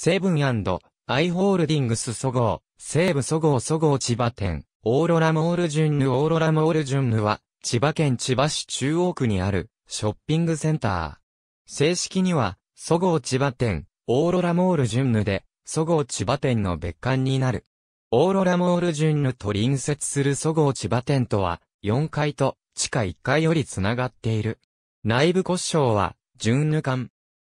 セブンアイ・ホールディングス蘇合、西武蘇合蘇合千葉店、オーロラモールジュンヌオーロラモールジュンヌは、千葉県千葉市中央区にある、ショッピングセンター。正式には、蘇合千葉店、オーロラモールジュンヌで、蘇合千葉店の別館になる。オーロラモールジュンヌと隣接する蘇合千葉店とは、4階と地下1階より繋がっている。内部骨章は、ジュンヌ館。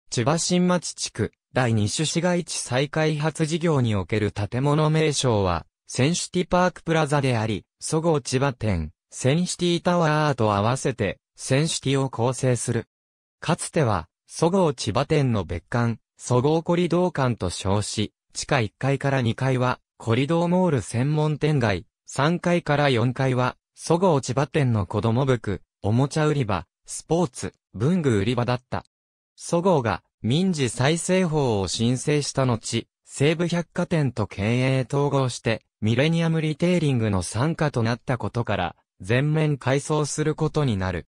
千葉新町地区、第2種市街地再開発事業における建物名称は、センシティパークプラザであり、そごう千葉店、センシティタワーと合わせて、センシティを構成する。かつては、そごう千葉店の別館、そごうコリドー館と称し、地下1階から2階は、コリドーモール専門店街、3階から4階は、そごう千葉店の子供服、おもちゃ売り場、スポーツ、文具売り場だった。そごうが、民事再生法を申請した後、西武百貨店と経営統合して、ミレニアムリテイリングの参加となったことから、全面改装することになる。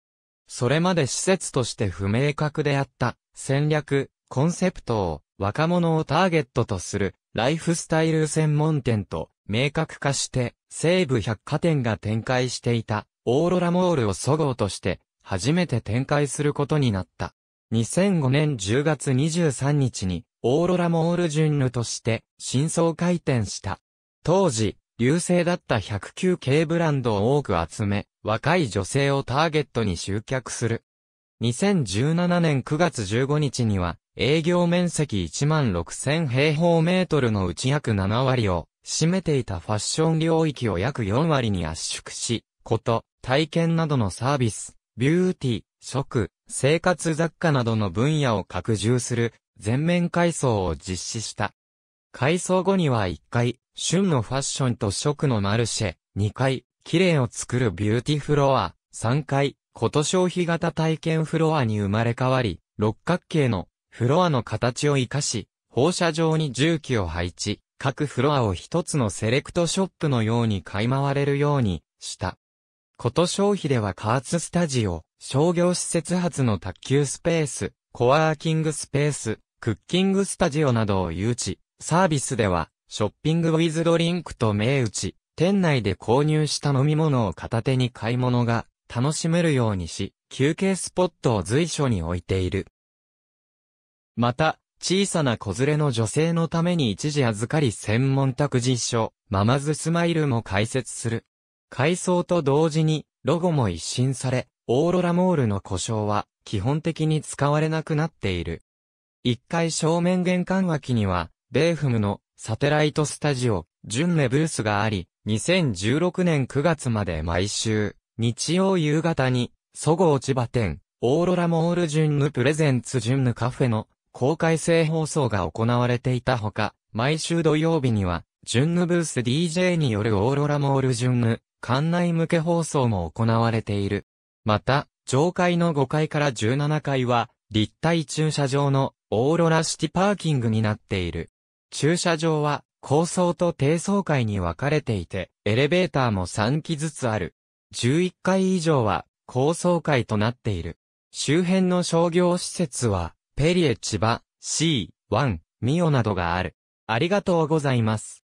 それまで施設として不明確であった戦略、コンセプトを若者をターゲットとするライフスタイル専門店と明確化して西武百貨店が展開していたオーロラモールを祖号として初めて展開することになった。2005年10月23日に、オーロラモールジュンヌとして、真相回転した。当時、流星だった109系ブランドを多く集め、若い女性をターゲットに集客する。2017年9月15日には、営業面積1万6000平方メートルのうち約7割を、占めていたファッション領域を約4割に圧縮し、こと、体験などのサービス、ビューティー、食、生活雑貨などの分野を拡充する全面改装を実施した。改装後には1階、旬のファッションと食のマルシェ、2階、綺麗を作るビューティフロア、3階、こと消費型体験フロアに生まれ変わり、六角形のフロアの形を活かし、放射状に重機を配置、各フロアを一つのセレクトショップのように買い回れるようにした。こと消費では加圧スタジオ、商業施設発の卓球スペース、コワーキングスペース、クッキングスタジオなどを誘致、サービスでは、ショッピングウィズドリンクと銘打ち、店内で購入した飲み物を片手に買い物が楽しめるようにし、休憩スポットを随所に置いている。また、小さな子連れの女性のために一時預かり専門宅実証、ママズスマイルも開設する。改装と同時に、ロゴも一新され、オーロラモールの故障は基本的に使われなくなっている。1階正面玄関脇には、ベーフムのサテライトスタジオ、ジュンネブースがあり、2016年9月まで毎週、日曜夕方に、そごう千葉店、オーロラモールジュンヌプレゼンツジュンヌカフェの公開性放送が行われていたほか、毎週土曜日には、ジュンヌブース DJ によるオーロラモールジュンヌ、館内向け放送も行われている。また、上階の5階から17階は、立体駐車場のオーロラシティパーキングになっている。駐車場は高層と低層階に分かれていて、エレベーターも3機ずつある。11階以上は高層階となっている。周辺の商業施設は、ペリエ千葉、C、ン、ミオなどがある。ありがとうございます。